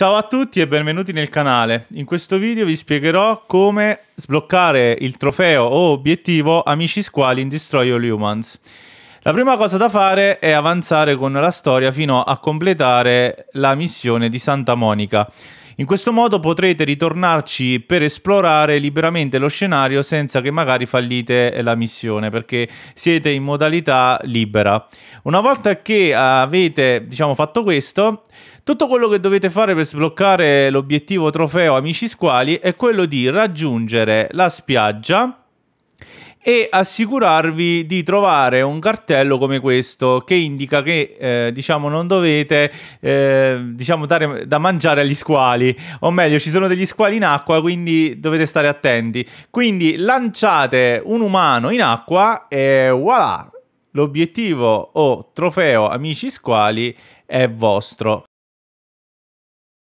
Ciao a tutti e benvenuti nel canale. In questo video vi spiegherò come sbloccare il trofeo o obiettivo Amici Squali in Destroy All Humans. La prima cosa da fare è avanzare con la storia fino a completare la missione di Santa Monica. In questo modo potrete ritornarci per esplorare liberamente lo scenario senza che magari fallite la missione perché siete in modalità libera. Una volta che avete diciamo, fatto questo, tutto quello che dovete fare per sbloccare l'obiettivo trofeo Amici Squali è quello di raggiungere la spiaggia e assicurarvi di trovare un cartello come questo che indica che eh, diciamo non dovete eh, diciamo dare da mangiare agli squali o meglio ci sono degli squali in acqua quindi dovete stare attenti quindi lanciate un umano in acqua e voilà l'obiettivo o trofeo amici squali è vostro